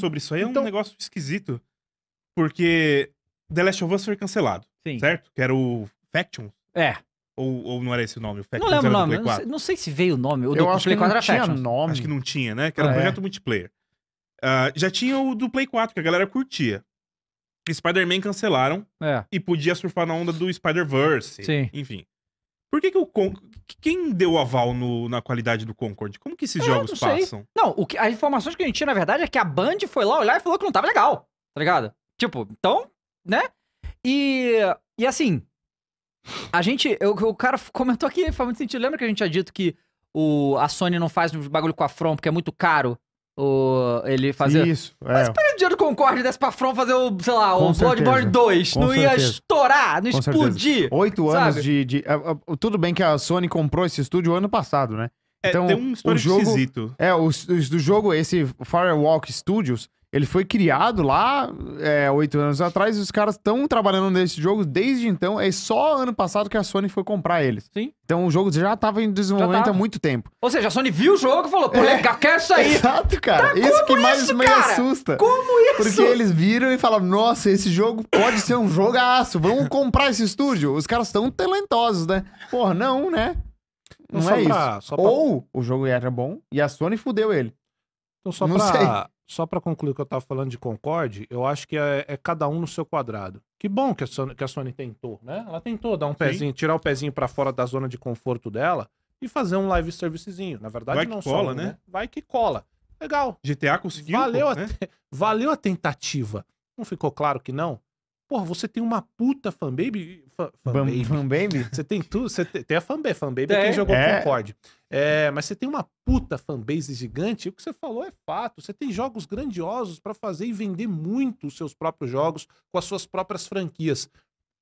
sobre isso aí então... é um então negócio esquisito. Porque The Last of Us foi cancelado. Sim. Certo? Que era o Faction. É. Ou, ou não era esse o nome? O Faction não lembro o nome. Não sei, não sei, se veio o nome. O Eu do, acho Play que 4 não tinha Factions. nome. Acho que não tinha, né? Que era ah, um é. projeto é. multiplayer. Uh, já tinha o do Play 4, que a galera curtia. Spider-Man cancelaram é. e podia surfar na onda do Spider-Verse. Enfim. Por que, que o Con... Quem deu aval no, na qualidade do Concorde? Como que esses ah, jogos não passam? Não, o que, as informações que a gente tinha, na verdade, é que a Band foi lá olhar e falou que não tava legal. Tá ligado? Tipo, então, né? E, e assim, a gente. Eu, o cara comentou aqui, faz muito sentido. Lembra que a gente tinha dito que o, a Sony não faz bagulho com a From porque é muito caro? O, ele fazer. Isso. É. Mas pega o dinheiro do Concorde desse pra From fazer o, sei lá, Com o certeza. Bloodborne 2. Com não certeza. ia estourar, não Com explodir. Certeza. Oito sabe? anos de. de uh, uh, tudo bem que a Sony comprou esse estúdio ano passado, né? É, então, tem um o jogo, esquisito. É, o, o, o jogo, esse Firewalk Studios, ele foi criado lá é, oito é, anos atrás e os caras estão trabalhando nesse jogo desde então. É só ano passado que a Sony foi comprar eles. Sim. Então o jogo já estava em desenvolvimento há muito tempo. Ou seja, a Sony viu o jogo e falou, pô, é, legal, isso aí. Exato, cara. Tá, isso que mais me assusta. Como isso? Porque eles viram e falaram, nossa, esse jogo pode ser um jogaço. Vamos comprar esse estúdio. Os caras estão talentosos, né? Porra, não, né? Então não, não é pra, isso. Ou pra... o jogo era bom e a Sony fudeu ele. Então só não pra... Sei só para concluir o que eu estava falando de Concorde, eu acho que é, é, cada um no seu quadrado. Que bom que a Sony, que a Sony tentou, né? Ela tentou dar um Sim. pezinho, tirar o pezinho para fora da zona de conforto dela e fazer um live servicezinho. Na verdade, Vai não que cola, só, né? né? Vai que cola. Legal. GTA conseguiu. Valeu, pô, a, né? valeu a tentativa. Não ficou claro que não? Porra, você tem uma puta fanbaby. fanbaby, fanbaby. Você tem tudo. Você tem, tem a fanbaby. Fanbaby é quem jogou é. Concorde. É, mas você tem uma puta fanbase gigante, o que você falou é fato. Você tem jogos grandiosos para fazer e vender muito os seus próprios jogos com as suas próprias franquias.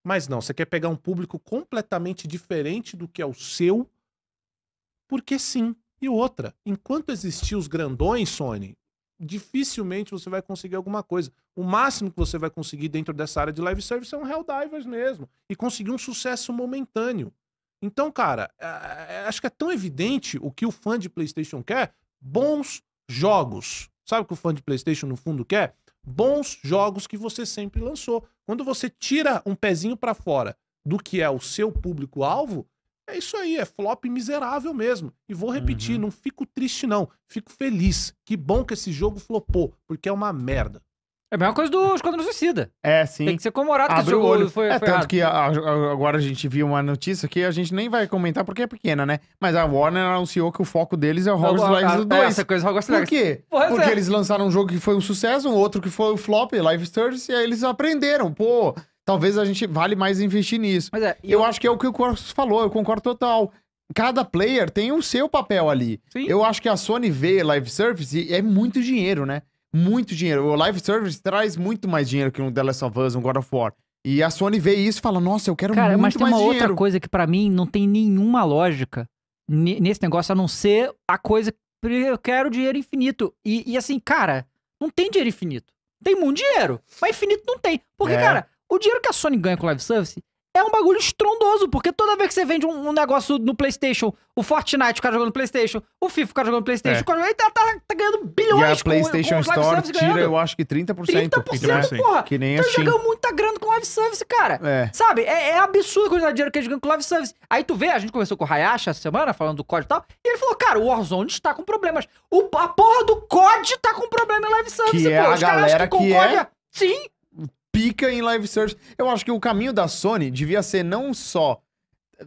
Mas não, você quer pegar um público completamente diferente do que é o seu, porque sim. E outra, enquanto existir os grandões, Sony, dificilmente você vai conseguir alguma coisa. O máximo que você vai conseguir dentro dessa área de live service é um Helldivers mesmo. E conseguir um sucesso momentâneo. Então, cara, é, é, acho que é tão evidente o que o fã de PlayStation quer: bons jogos. Sabe o que o fã de PlayStation, no fundo, quer? Bons jogos que você sempre lançou. Quando você tira um pezinho para fora do que é o seu público-alvo, é isso aí, é flop miserável mesmo. E vou repetir, uhum. não fico triste não, fico feliz. Que bom que esse jogo flopou, porque é uma merda. É a mesma coisa do Esquadrão Suicida. É, sim. Tem que ser comemorado Abre que o olho. Foi, é, foi tanto que a, a, agora a gente viu uma notícia que a gente nem vai comentar porque é pequena, né? Mas a Warner anunciou que o foco deles é o Hogwarts Legacy 2. É, essa coisa Hogwarts Legacy. Por quê? Porra, porque é. eles lançaram um jogo que foi um sucesso, um outro que foi o flop, Live Stories, e aí eles aprenderam. Pô, talvez a gente vale mais investir nisso. Mas é, eu, eu acho que é o que o Corso falou, eu concordo total cada player tem o seu papel ali. Sim. Eu acho que a Sony vê live service e é muito dinheiro, né? muito dinheiro. O live service traz muito mais dinheiro que um The Last of Us, um God of War. E a Sony vê isso e fala: "Nossa, eu quero Cara, muito mais dinheiro". Cara, mas tem uma dinheiro. outra coisa que para mim não tem nenhuma lógica nesse negócio a não ser a coisa eu quero dinheiro infinito. E, e assim, cara, não tem dinheiro infinito. Tem muito dinheiro, mas infinito não tem. Porque, é. cara, o dinheiro que a Sony ganha com o live service é um bagulho estrondoso, porque toda vez que você vende um, um negócio no PlayStation, o Fortnite, o cara jogando no PlayStation, o FIFA, o cara jogando no PlayStation, é. o cara jogando, tá, tá, tá, ganhando bilhões e a PlayStation com, com Store tira, eu acho que 30%. 30%, 30% porra. Que nem então a tá Steam. jogando muita grana com live service, cara. É. Sabe? É, é absurdo a quantidade de dinheiro que eles ganham com live service. Aí tu vê, a gente conversou com o Hayashi essa semana, falando do código e tal, e ele falou, cara, o Warzone está com problemas. O, a porra do COD tá com problema em live service, que é pô. É a Os galera que, que é? é... Sim, pica em live service. Eu acho que o caminho da Sony devia ser não só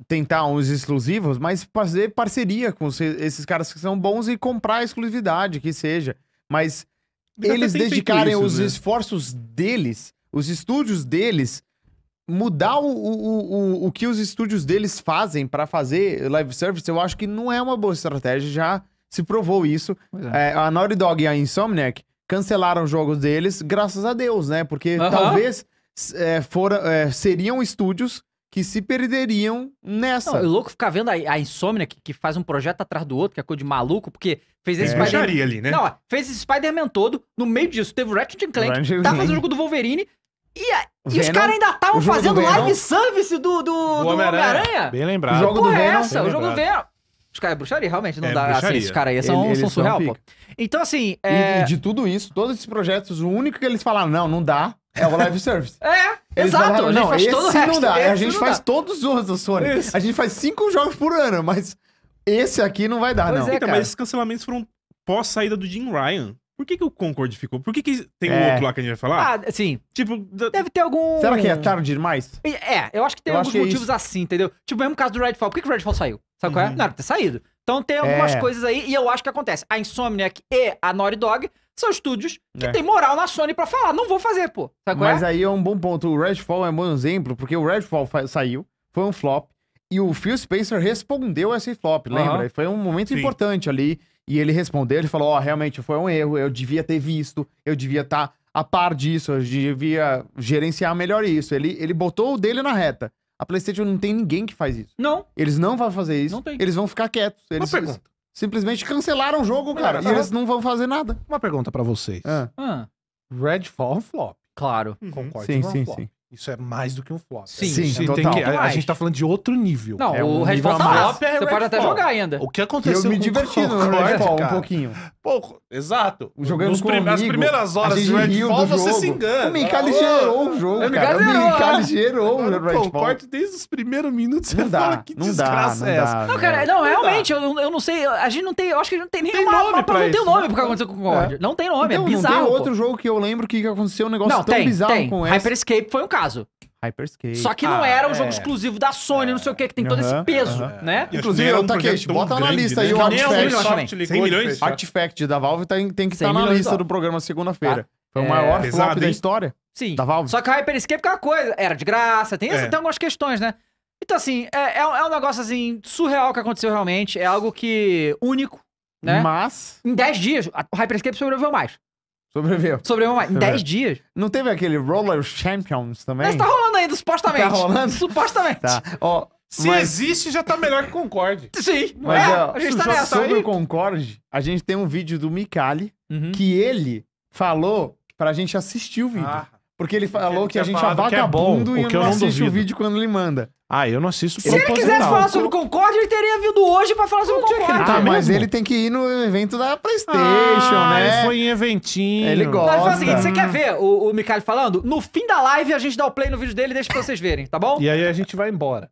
tentar uns exclusivos, mas fazer parceria com esses caras que são bons e comprar a exclusividade, que seja. Mas Já eles dedicarem isso, os né? esforços deles, os estúdios deles, mudar o, o, o, o que os estúdios deles fazem para fazer live service, eu acho que não é uma boa estratégia. Já se provou isso. É. É, a Naughty Dog e a Insomniac cancelaram jogos deles, graças a Deus, né? Porque uh -huh. talvez é, é, seriam estúdios que se perderiam nessa. Não, é louco ficar vendo a, a que, que, faz um projeto atrás do outro, que é coisa de maluco, porque fez é. esse é, Spider-Man. ali, né? Não, fez esse Spider-Man todo, no meio disso teve o Ratchet Clank, Ratchet tá fazendo o jogo do Wolverine, e, a, e os caras ainda estavam fazendo live service do, do, do, Homem-Aranha. Bem lembrado. O jogo Porra do é Venom. Essa, o jogo do Venom. Os caras é bruxaria, realmente, não é, dá. Assim, bruxaria. Assim, esses caras aí são, eles, são surreal, são Então, assim. É... E, de tudo isso, todos esses projetos, o único que eles falaram, não, não dá, é o live service. é, eles exato. Falaram, não, esse não resto, dá. Esse a gente faz dá. todos os outros Sony. Isso. A gente faz cinco jogos por ano, mas esse aqui não vai dar, pois não. É, então, mas esses cancelamentos foram pós saída do Jim Ryan. Por que, que o Concorde ficou? Por que, que tem é. um outro lá que a gente vai falar? Ah, sim. Tipo, deve ter algum. Será que é tarde demais? É, eu acho que tem eu alguns é motivos assim, entendeu? Tipo, mesmo caso do Redfall. Por que, que o Redfall saiu? Sabe qual é? Uhum. Não era pra ter saído. Então tem algumas É. coisas aí, e eu acho que acontece. A Insomniac e a Naughty Dog são estúdios que É. moral na Sony pra falar, não vou fazer, pô. Sabe qual é? Mas é? aí é um bom ponto. O Redfall é um bom exemplo, porque o Redfall saiu, foi um flop, e o Phil Spencer respondeu a esse flop, lembra? E Foi um momento Sim. importante ali, e ele respondeu, ele falou, ó, realmente foi um erro, eu devia ter visto, eu devia estar tá a par disso, eu devia gerenciar melhor isso. Ele, ele botou o dele na reta. A PlayStation não tem ninguém que faz isso. Não. Eles não vão fazer isso. Não tem. Eles vão ficar quietos. Eles Uma pergunta. simplesmente cancelaram o jogo, cara. E eles não vão fazer nada. Uma pergunta pra vocês. Ah. Ah. Redfall é flop. Claro. Uhum. Concordo. Sim, é sim, flop. sim. Isso é mais do que um flop. Sim, sim, sim é total. Que, a, a, gente tá falando de outro nível. Não, é um tá é o Redfall tá lá. Você pode até jogar ainda. O que aconteceu eu me divertindo no né? Red Bull um pouquinho. Pouco, exato. Jogando Nos com prim amigo, as primeiras horas de Bull, você se engana. O Micali gerou o jogo, cara. O Micali gerou o Redfall. Pô, desde os primeiros minutos não dá, que desgraça é essa. Não, cara, né? não, realmente, eu, não sei. A gente não tem, eu acho que a gente não tem nem tem uma, nome Não tem nome né? pro que aconteceu com o é. Concord. Não tem nome, é bizarro. Não tem outro jogo que eu lembro que aconteceu um negócio tão bizarro com essa. Hyper Escape foi um cara caso. Hyperscape. Só que não ah, era um é. jogo exclusivo da Sony, não sei o que, que tem uhum, todo esse peso, uhum. né? Inclusive, um Takeshi, tá bota grande, na lista né? aí o Artifact. Milhões, milhões? Artifact da Valve tem, tá tem que estar tá na lista do programa segunda-feira. Tá. Foi o maior é, flop da história Sim. da Valve. Só que a Hyperscape é aquela coisa, era de graça, tem, essa, é. tem algumas questões, né? Então, assim, é, é, é um negócio, assim, surreal que aconteceu realmente. É algo que... único, né? Mas... Em 10 dias, o Hyperscape sobreviveu mais. Sobreviveu. Sobreviveu mais. Em 10 dias. Não teve aquele Roller Champions também? Mas tá rolando ainda, supostamente. Tá rolando? Supostamente. Tá. Ó, se mas... existe, já tá melhor que Concorde. Sim. Mas, é, ó, a gente tá nessa. Sobre aí. o Concorde, a gente tem um vídeo do Mikali, uhum. que ele falou pra gente assistir o vídeo. Ah. Porque ele falou que a gente é, é vagabundo é bom, e que eu não, não o vídeo quando ele manda. Ah, eu não assisto Se ele quisesse falar sobre o Concorde, ele teria vindo hoje pra falar sobre o é Concorde. Ah, tá? mas mesmo? ele tem que ir no evento da Playstation, ah, né? ele foi em eventinho. Ele gosta. Então, mas fala o seguinte, você quer ver o, o falando? No fim da live, a gente dá o play no vídeo dele e deixa pra vocês verem, tá bom? E aí a gente vai embora.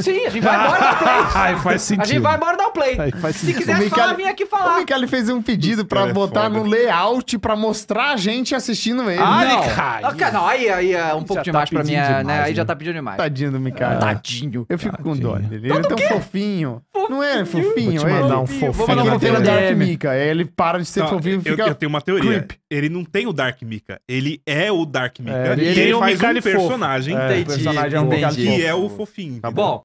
Sim, a gente vai embora dar play Aí faz sentido. A gente vai embora dar um play. Se quiser Michele, falar, vem aqui falar. O ele fez um pedido pra é botar foda. no layout pra mostrar a gente assistindo ele. Ah, não. Michele. Não, aí, aí é um pouco tá demais tá pra minha... É, né? Aí já né? tá pedindo demais. Tadinho do Mikael. Tadinho. Eu fico Tadinho. com dó dele. Ele é tão fofinho. fofinho. Não é fofinho? Vou te mandar um é fofinho. Vou mandar um fofinho Dark Mika. Ele para de ser não, fofinho e fica... Eu, tenho uma teoria. Creep. Ele não tem o Dark Mika. Ele é o Dark é, Mika. É, ele, ele faz um personagem. É, entendi. Que é o fofinho. Tá bom.